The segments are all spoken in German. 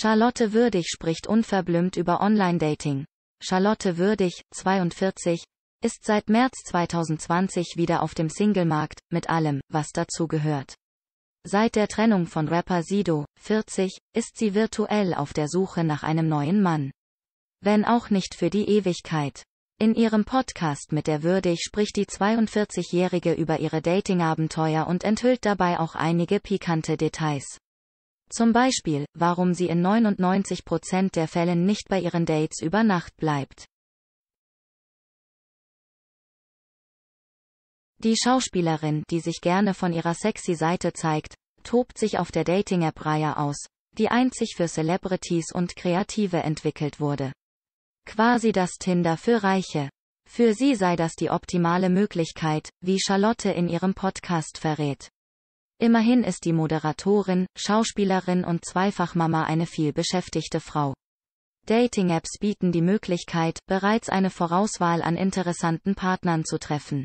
Charlotte Würdig spricht unverblümt über Online-Dating. Charlotte Würdig, 42, ist seit März 2020 wieder auf dem Singlemarkt, mit allem, was dazu gehört. Seit der Trennung von Rapper Sido, 40, ist sie virtuell auf der Suche nach einem neuen Mann. Wenn auch nicht für die Ewigkeit. In ihrem Podcast mit der Würdig spricht die 42-Jährige über ihre Dating-Abenteuer und enthüllt dabei auch einige pikante Details. Zum Beispiel, warum sie in 99% der Fälle nicht bei ihren Dates über Nacht bleibt. Die Schauspielerin, die sich gerne von ihrer sexy Seite zeigt, tobt sich auf der Dating-App reihe aus, die einzig für Celebrities und Kreative entwickelt wurde. Quasi das Tinder für Reiche. Für sie sei das die optimale Möglichkeit, wie Charlotte in ihrem Podcast verrät. Immerhin ist die Moderatorin, Schauspielerin und Zweifachmama eine vielbeschäftigte Frau. Dating-Apps bieten die Möglichkeit, bereits eine Vorauswahl an interessanten Partnern zu treffen.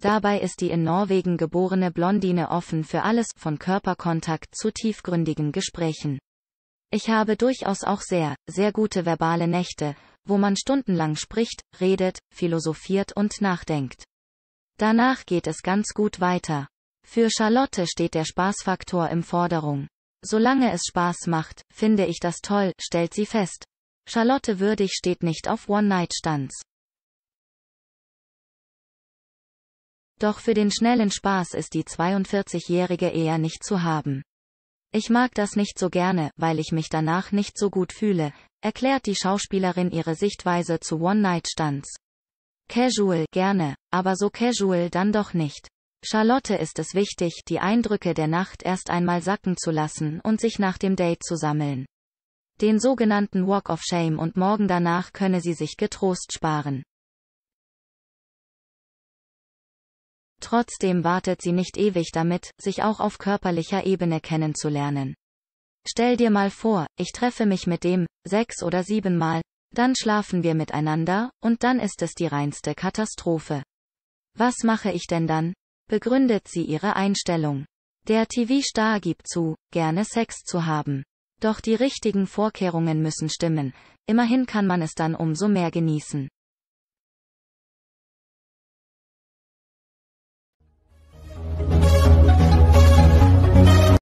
Dabei ist die in Norwegen geborene Blondine offen für alles, von Körperkontakt zu tiefgründigen Gesprächen. Ich habe durchaus auch sehr, sehr gute verbale Nächte, wo man stundenlang spricht, redet, philosophiert und nachdenkt. Danach geht es ganz gut weiter. Für Charlotte steht der Spaßfaktor im Forderung. Solange es Spaß macht, finde ich das toll, stellt sie fest. Charlotte Würdig steht nicht auf One-Night-Stands. Doch für den schnellen Spaß ist die 42-Jährige eher nicht zu haben. Ich mag das nicht so gerne, weil ich mich danach nicht so gut fühle, erklärt die Schauspielerin ihre Sichtweise zu One-Night-Stands. Casual, gerne, aber so casual dann doch nicht. Charlotte ist es wichtig, die Eindrücke der Nacht erst einmal sacken zu lassen und sich nach dem Date zu sammeln. Den sogenannten Walk of Shame und morgen danach könne sie sich getrost sparen. Trotzdem wartet sie nicht ewig damit, sich auch auf körperlicher Ebene kennenzulernen. Stell dir mal vor, ich treffe mich mit dem, sechs oder siebenmal, dann schlafen wir miteinander, und dann ist es die reinste Katastrophe. Was mache ich denn dann? begründet sie ihre Einstellung. Der TV-Star gibt zu, gerne Sex zu haben. Doch die richtigen Vorkehrungen müssen stimmen, immerhin kann man es dann umso mehr genießen.